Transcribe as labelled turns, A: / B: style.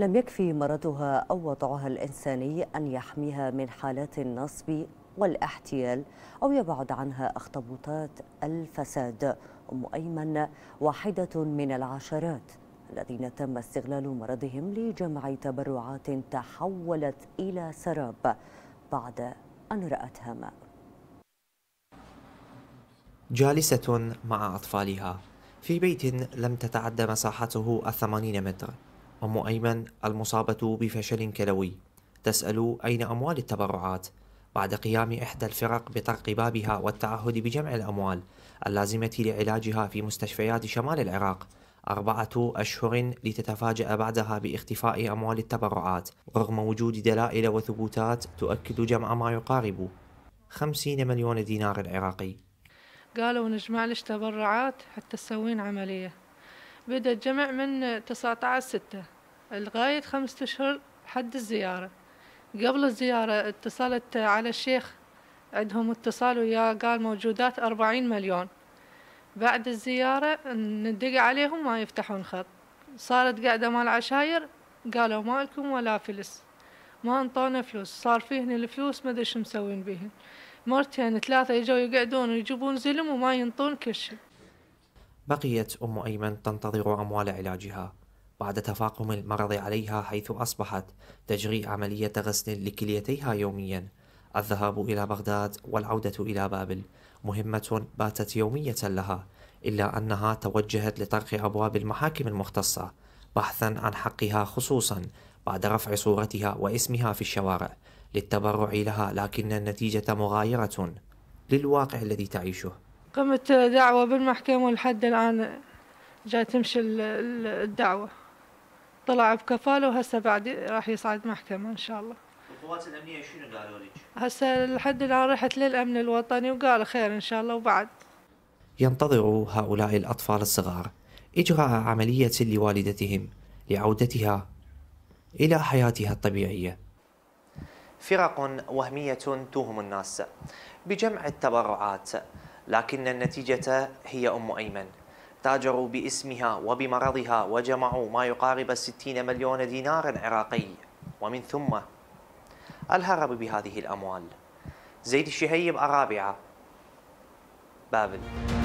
A: لم يكفي مرضها أو وضعها الإنساني أن يحميها من حالات النصب والاحتيال أو يبعد عنها أخطبوطات الفساد أم أيمن واحدة من العشرات الذين تم استغلال مرضهم لجمع تبرعات تحولت إلى سراب بعد أن رأتها ماء
B: جالسة مع أطفالها في بيت لم تتعد مساحته الثمانين متر أم أيمن المصابة بفشل كلوي تسأل أين أموال التبرعات بعد قيام إحدى الفرق بطرق بابها والتعهد بجمع الأموال اللازمة لعلاجها في مستشفيات شمال العراق أربعة أشهر لتتفاجأ بعدها باختفاء أموال التبرعات رغم وجود دلائل وثبوتات تؤكد جمع ما يقارب 50 مليون دينار عراقي
C: قالوا نجمع لك تبرعات حتى تسوين عملية بدا الجمع من تسعة ستة لغاية خمسة أشهر حد الزيارة قبل الزيارة اتصلت على الشيخ عندهم اتصال وياه قال موجودات أربعين مليون بعد الزيارة ندق عليهم ما يفتحون خط صارت قاعدة مال عشاير قالوا ما لكم ولا فلس ما انطونا فلوس صار فيهن الفلوس ما ادري شو مسوين بيهن مرتين ثلاثة يجوا يقعدون ويجيبون زلم وما ينطون كل شيء
B: بقيت أم أيمن تنتظر أموال علاجها بعد تفاقم المرض عليها حيث أصبحت تجري عملية غسل لكليتيها يوميا الذهاب إلى بغداد والعودة إلى بابل مهمة باتت يومية لها إلا أنها توجهت لطرق أبواب المحاكم المختصة بحثا عن حقها خصوصا بعد رفع صورتها واسمها في الشوارع للتبرع لها لكن النتيجة مغايرة للواقع الذي تعيشه
C: قمت دعوة بالمحكمة ولحد الآن جاي تمشي الدعوة طلع بكفالة وهسه بعد راح يصعد محكمة إن شاء الله
B: القوات الأمنية شنو قالوا لك؟
C: هسه لحد الآن رحت للأمن الوطني وقالوا خير إن شاء الله وبعد
B: ينتظر هؤلاء الأطفال الصغار إجراء عملية لوالدتهم لعودتها إلى حياتها الطبيعية فرق وهمية توهم الناس بجمع التبرعات لكن النتيجة هي أم أيمن تاجروا باسمها وبمرضها وجمعوا ما يقارب الستين مليون دينار عراقي ومن ثم الهرب بهذه الأموال زيد الشهيب أرابعة بابل